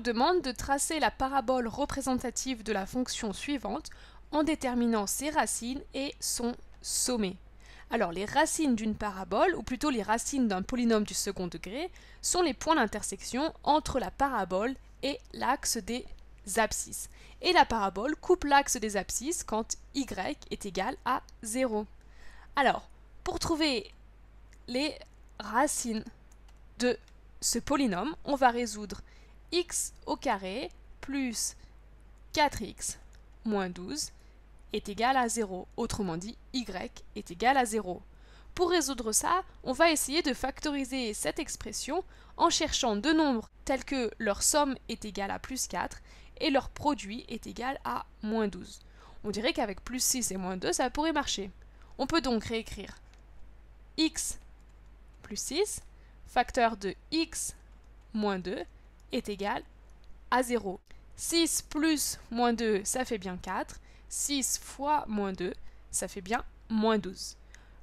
demande de tracer la parabole représentative de la fonction suivante en déterminant ses racines et son sommet. Alors les racines d'une parabole, ou plutôt les racines d'un polynôme du second degré, sont les points d'intersection entre la parabole et l'axe des abscisses. Et la parabole coupe l'axe des abscisses quand y est égal à 0. Alors, pour trouver les racines de ce polynôme, on va résoudre x au carré plus 4x moins 12 est égal à 0. Autrement dit, y est égal à 0. Pour résoudre ça, on va essayer de factoriser cette expression en cherchant deux nombres tels que leur somme est égale à plus 4 et leur produit est égal à moins 12. On dirait qu'avec plus 6 et moins 2, ça pourrait marcher. On peut donc réécrire x plus 6, facteur de x moins 2, est égal à 0. 6 plus moins 2, ça fait bien 4. 6 fois moins 2, ça fait bien moins 12.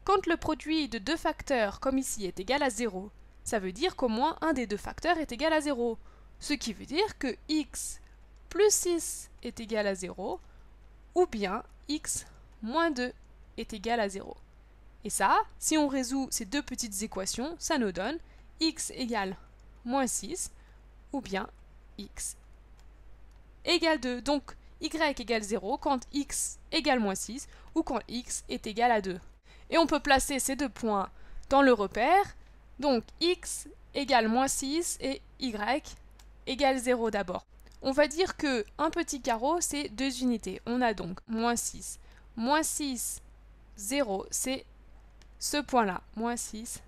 Quand le produit de deux facteurs, comme ici, est égal à 0, ça veut dire qu'au moins un des deux facteurs est égal à 0. Ce qui veut dire que x plus 6 est égal à 0, ou bien x moins 2 est égal à 0. Et ça, si on résout ces deux petites équations, ça nous donne x égale moins 6 ou bien x égale 2. Donc y égale 0 quand x égale moins 6 ou quand x est égal à 2. Et on peut placer ces deux points dans le repère. Donc x égale moins 6 et y égale 0 d'abord. On va dire que un petit carreau, c'est deux unités. On a donc moins 6. Moins 6, 0, c'est ce point-là. Moins 6,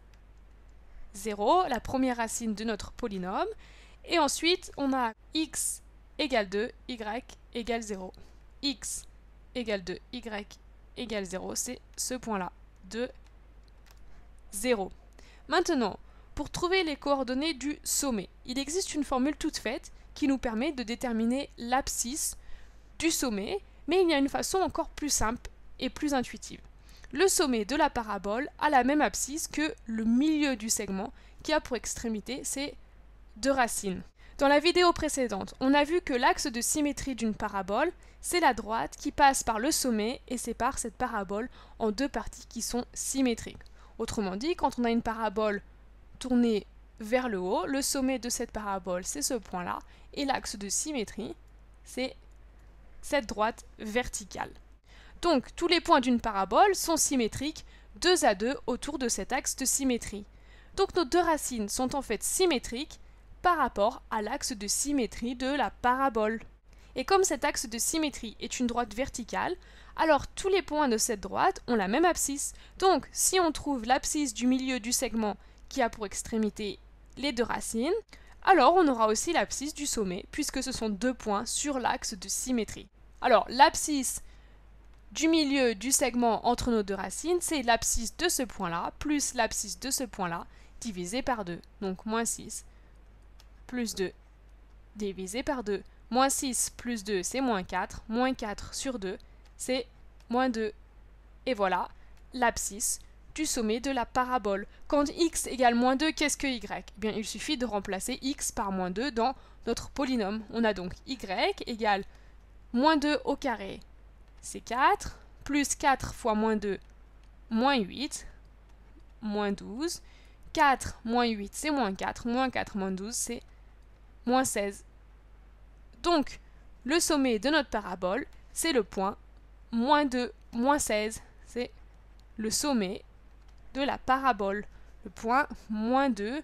0, la première racine de notre polynôme. Et ensuite, on a x égale 2, y égale 0. x égale 2, y égale 0, c'est ce point-là, 2, 0. Maintenant, pour trouver les coordonnées du sommet, il existe une formule toute faite qui nous permet de déterminer l'abscisse du sommet, mais il y a une façon encore plus simple et plus intuitive. Le sommet de la parabole a la même abscisse que le milieu du segment qui a pour extrémité c'est de racines. Dans la vidéo précédente, on a vu que l'axe de symétrie d'une parabole, c'est la droite qui passe par le sommet et sépare cette parabole en deux parties qui sont symétriques. Autrement dit, quand on a une parabole tournée vers le haut, le sommet de cette parabole, c'est ce point-là, et l'axe de symétrie, c'est cette droite verticale. Donc, tous les points d'une parabole sont symétriques, deux à deux autour de cet axe de symétrie. Donc nos deux racines sont en fait symétriques par rapport à l'axe de symétrie de la parabole. Et comme cet axe de symétrie est une droite verticale, alors tous les points de cette droite ont la même abscisse. Donc si on trouve l'abscisse du milieu du segment qui a pour extrémité les deux racines, alors on aura aussi l'abscisse du sommet puisque ce sont deux points sur l'axe de symétrie. Alors l'abscisse du milieu du segment entre nos deux racines, c'est l'abscisse de ce point-là plus l'abscisse de ce point-là divisé par 2, donc moins 6 plus 2 divisé par 2. Moins 6 plus 2, c'est moins 4. Moins 4 sur 2, c'est moins 2. Et voilà l'abscisse du sommet de la parabole. Quand x égale moins 2, qu'est-ce que y eh bien, Il suffit de remplacer x par moins 2 dans notre polynôme. On a donc y égale moins 2 au carré, c'est 4, plus 4 fois moins 2, moins 8, moins 12, 4 moins 8, c'est moins 4, moins 4 moins 12, c'est moins 16. Donc, le sommet de notre parabole, c'est le point moins 2, moins 16. C'est le sommet de la parabole. Le point moins 2,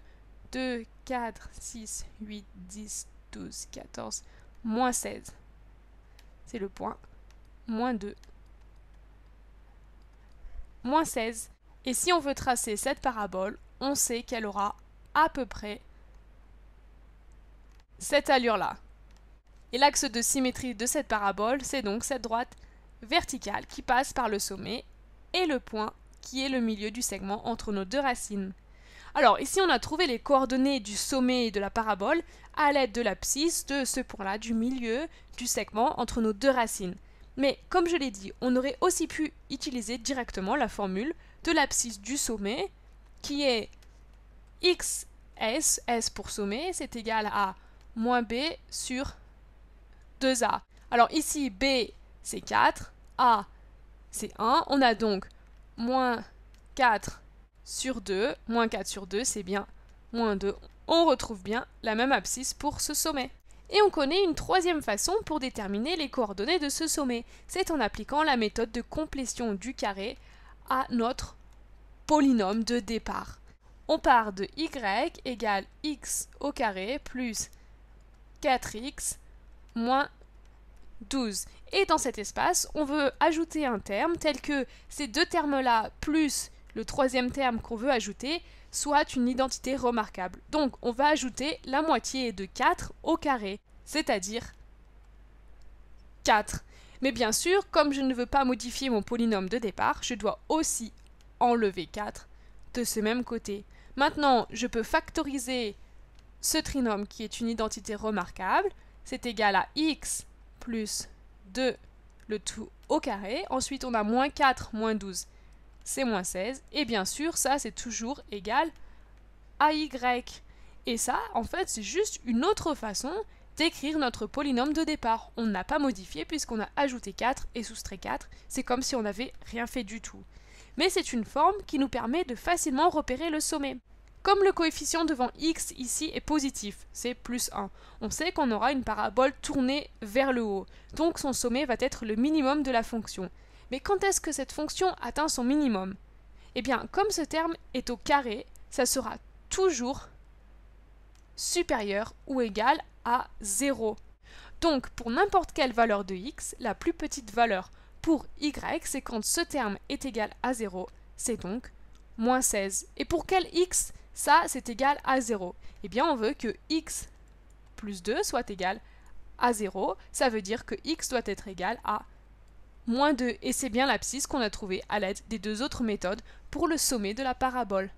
2, 4, 6, 8, 10, 12, 14, moins 16. C'est le point moins 2, moins 16. Et si on veut tracer cette parabole, on sait qu'elle aura à peu près cette allure-là. Et l'axe de symétrie de cette parabole, c'est donc cette droite verticale qui passe par le sommet et le point qui est le milieu du segment entre nos deux racines. Alors ici on a trouvé les coordonnées du sommet et de la parabole à l'aide de l'abscisse de ce point-là du milieu du segment entre nos deux racines. Mais comme je l'ai dit, on aurait aussi pu utiliser directement la formule de l'abscisse du sommet qui est xs, s pour sommet, c'est égal à moins b sur 2a. Alors ici, b c'est 4, a c'est 1. On a donc moins 4 sur 2, moins 4 sur 2 c'est bien moins 2. On retrouve bien la même abscisse pour ce sommet. Et on connaît une troisième façon pour déterminer les coordonnées de ce sommet. C'est en appliquant la méthode de complétion du carré à notre polynôme de départ. On part de y égale x au carré plus 4x moins 12. Et dans cet espace, on veut ajouter un terme tel que ces deux termes-là plus le troisième terme qu'on veut ajouter soit une identité remarquable. Donc on va ajouter la moitié de 4 au carré, c'est-à-dire 4. Mais bien sûr, comme je ne veux pas modifier mon polynôme de départ, je dois aussi enlever 4 de ce même côté. Maintenant, je peux factoriser ce trinôme, qui est une identité remarquable, c'est égal à x plus 2, le tout au carré. Ensuite, on a moins 4, moins 12, c'est moins 16. Et bien sûr, ça, c'est toujours égal à y. Et ça, en fait, c'est juste une autre façon d'écrire notre polynôme de départ. On n'a pas modifié puisqu'on a ajouté 4 et soustrait 4. C'est comme si on n'avait rien fait du tout. Mais c'est une forme qui nous permet de facilement repérer le sommet. Comme le coefficient devant x ici est positif, c'est plus 1, on sait qu'on aura une parabole tournée vers le haut, donc son sommet va être le minimum de la fonction. Mais quand est-ce que cette fonction atteint son minimum Eh bien, comme ce terme est au carré, ça sera toujours supérieur ou égal à 0. Donc, pour n'importe quelle valeur de x, la plus petite valeur pour y, c'est quand ce terme est égal à 0, c'est donc moins 16. Et pour quel x ça c'est égal à 0. Eh bien on veut que x plus 2 soit égal à 0, ça veut dire que x doit être égal à moins 2, et c'est bien l'abscisse qu'on a trouvée à l'aide des deux autres méthodes pour le sommet de la parabole.